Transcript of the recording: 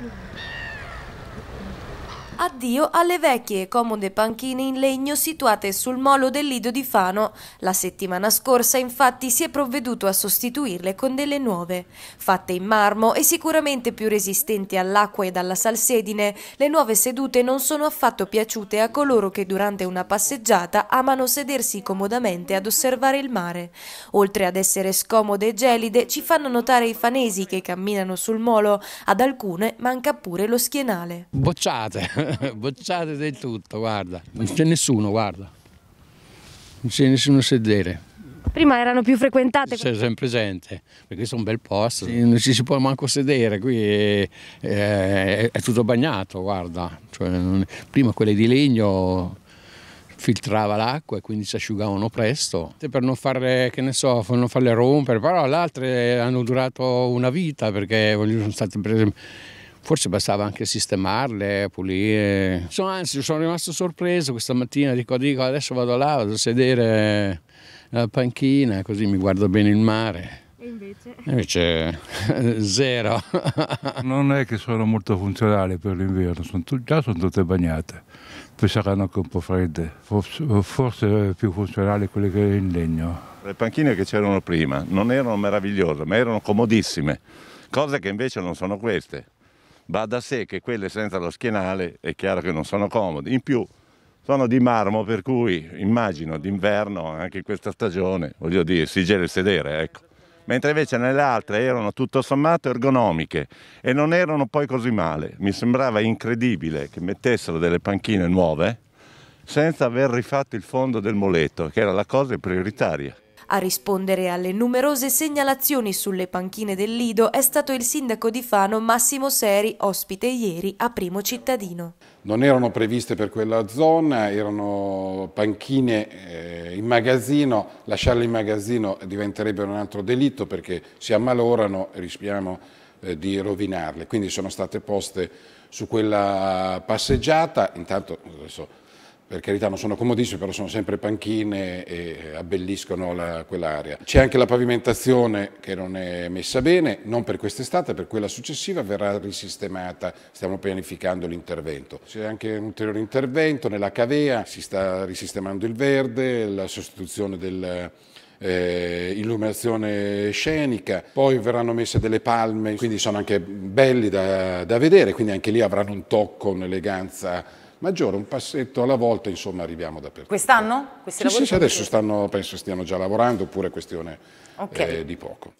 Mm-hmm. addio alle vecchie e comode panchine in legno situate sul molo del Lido di Fano. La settimana scorsa infatti si è provveduto a sostituirle con delle nuove. Fatte in marmo e sicuramente più resistenti all'acqua e alla salsedine, le nuove sedute non sono affatto piaciute a coloro che durante una passeggiata amano sedersi comodamente ad osservare il mare. Oltre ad essere scomode e gelide, ci fanno notare i fanesi che camminano sul molo, ad alcune manca pure lo schienale. Bocciate! bocciate del tutto, guarda. Non c'è nessuno, guarda. Non c'è nessuno a sedere. Prima erano più frequentate? C'è sempre gente, perché questo è un bel posto. Non ci si può manco sedere, qui è, è, è tutto bagnato, guarda. Cioè, non, prima quelle di legno filtrava l'acqua e quindi si asciugavano presto per non farle, che ne so, non farle rompere, però le altre hanno durato una vita perché voglio, sono state prese Forse bastava anche sistemarle, pulire. Insomma, anzi, sono rimasto sorpreso questa mattina, dico, dico adesso vado là, vado a sedere nella panchina, così mi guardo bene il mare. E invece? Invece zero. non è che sono molto funzionali per l'inverno, sono già sono tutte bagnate. Poi saranno anche un po' fredde, forse, forse più funzionali quelle che in legno. Le panchine che c'erano prima non erano meravigliose, ma erano comodissime, cose che invece non sono queste. Va da sé che quelle senza lo schienale è chiaro che non sono comodi. In più sono di marmo, per cui immagino d'inverno, anche in questa stagione, voglio dire, si gela il sedere, ecco. Mentre invece nelle altre erano tutto sommato ergonomiche e non erano poi così male. Mi sembrava incredibile che mettessero delle panchine nuove eh, senza aver rifatto il fondo del moletto, che era la cosa prioritaria. A rispondere alle numerose segnalazioni sulle panchine del Lido è stato il sindaco di Fano Massimo Seri, ospite ieri a Primo Cittadino. Non erano previste per quella zona, erano panchine eh, in magazzino, lasciarle in magazzino diventerebbe un altro delitto perché si ammalorano e rischiamo eh, di rovinarle. Quindi sono state poste su quella passeggiata, intanto adesso per carità non sono comodissime, però sono sempre panchine e abbelliscono quell'area. C'è anche la pavimentazione che non è messa bene, non per quest'estate, per quella successiva verrà risistemata, stiamo pianificando l'intervento. C'è anche un ulteriore intervento nella cavea, si sta risistemando il verde, la sostituzione del eh, illuminazione scenica, poi verranno messe delle palme, quindi sono anche belli da, da vedere, quindi anche lì avranno un tocco, un'eleganza maggiore, un passetto alla volta, insomma arriviamo dappertutto. Quest'anno? Sì, sì, adesso stanno, penso stiano già lavorando, oppure questione okay. eh, di poco.